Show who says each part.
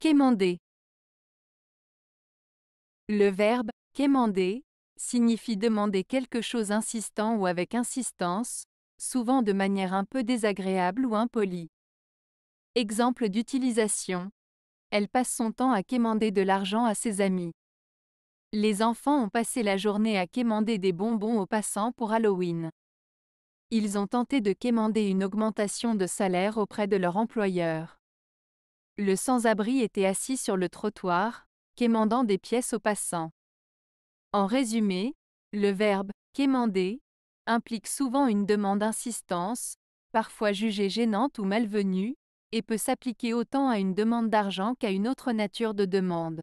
Speaker 1: Quémander. Le verbe quémander signifie demander quelque chose insistant ou avec insistance, souvent de manière un peu désagréable ou impolie. Exemple d'utilisation. Elle passe son temps à quémander de l'argent à ses amis. Les enfants ont passé la journée à quémander des bonbons aux passants pour Halloween. Ils ont tenté de quémander une augmentation de salaire auprès de leur employeur. Le sans-abri était assis sur le trottoir, quémandant des pièces aux passants. En résumé, le verbe quémander implique souvent une demande insistance, parfois jugée gênante ou malvenue, et peut s'appliquer autant à une demande d'argent qu'à une autre nature de demande.